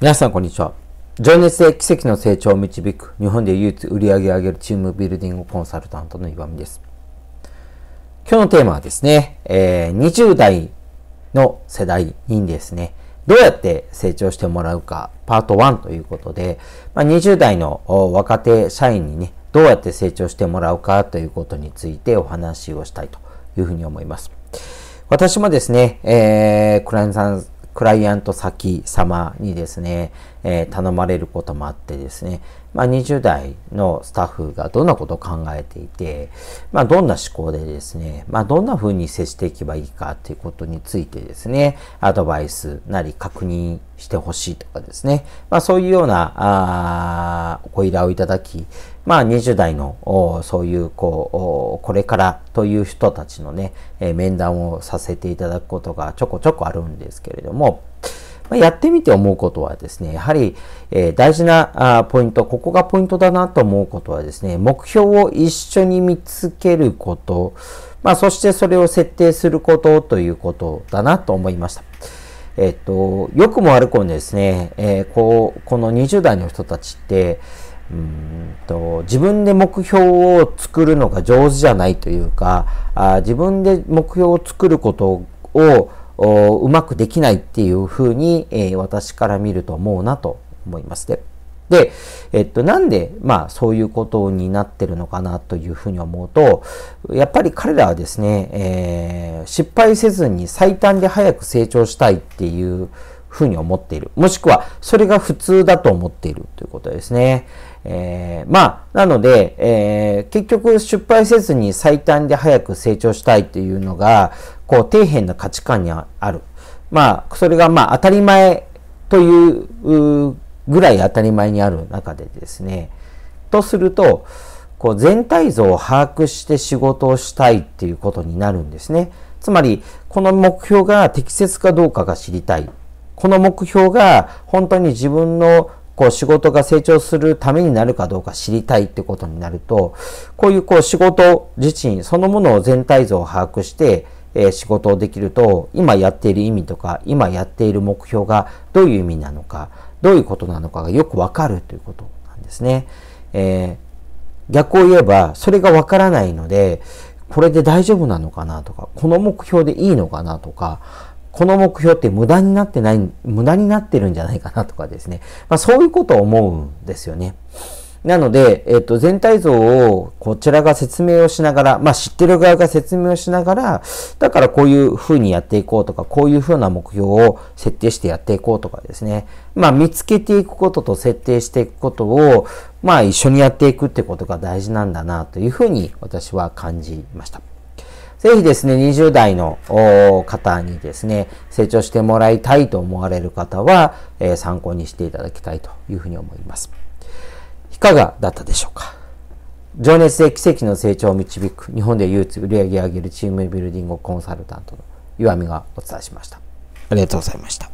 皆さんこんにちは。情熱で奇跡の成長を導く日本で唯一売り上げ上げるチームビルディングコンサルタントの岩見です。今日のテーマはですね、えー、20代の世代にですね、どうやって成長してもらうか、パート1ということで、まあ、20代の若手社員にね、どうやって成長してもらうかということについてお話をしたいというふうに思います。私もですね、えー、クライアントさんクライアント先様にですね、えー、頼まれることもあってですね、まあ、20代のスタッフがどんなことを考えていて、まあ、どんな思考でですね、まあ、どんな風に接していけばいいかということについてですね、アドバイスなり確認してほしいとかですね、まあ、そういうようなあご依頼をいただき、まあ、20代のそういうこうこれからという人たちのね、面談をさせていただくことがちょこちょこあるんですけれども、まやってみて思うことはですね、やはり、え大事なポイント、ここがポイントだなと思うことはですね、目標を一緒に見つけること、まあ、そしてそれを設定することということだなと思いました。えっと、よくも悪くもですね、えー、こうこの20代の人たちってうんと自分で目標を作るのが上手じゃないというかあ自分で目標を作ることをうまくできないっていうふうに、えー、私から見ると思うなと思いますね。で、えっと、なんで、まあ、そういうことになってるのかなというふうに思うと、やっぱり彼らはですね、えー、失敗せずに最短で早く成長したいっていうふうに思っている。もしくは、それが普通だと思っているということですね。えー、まあ、なので、えー、結局失敗せずに最短で早く成長したいというのが、こう、底辺の価値観にある。まあ、それがまあ当たり前というぐらい当たり前にある中でですね、とすると、こう全体像を把握して仕事をしたいっていうことになるんですね。つまり、この目標が適切かどうかが知りたい。この目標が本当に自分のこう仕事が成長するためになるかどうか知りたいってことになると、こういうこう仕事自身そのものを全体像を把握して、え仕事をできると、今やっている意味とか、今やっている目標がどういう意味なのか、どういうことなのかがよくわかるということなんですね。えー、逆を言えば、それがわからないので、これで大丈夫なのかなとか、この目標でいいのかなとか、この目標って無駄になってない、無駄になってるんじゃないかなとかですね。まあそういうことを思うんですよね。なので、えっと、全体像をこちらが説明をしながら、まあ、知ってる側が説明をしながら、だからこういうふうにやっていこうとか、こういうふうな目標を設定してやっていこうとかですね。まあ、見つけていくことと設定していくことを、まあ、一緒にやっていくってことが大事なんだな、というふうに私は感じました。ぜひですね、20代の方にですね、成長してもらいたいと思われる方は、えー、参考にしていただきたいというふうに思います。かがだったでしょうか情熱で奇跡の成長を導く日本で唯一売り上げ上げるチームビルディングコンサルタントの岩見がお伝えしました。ありがとうございました。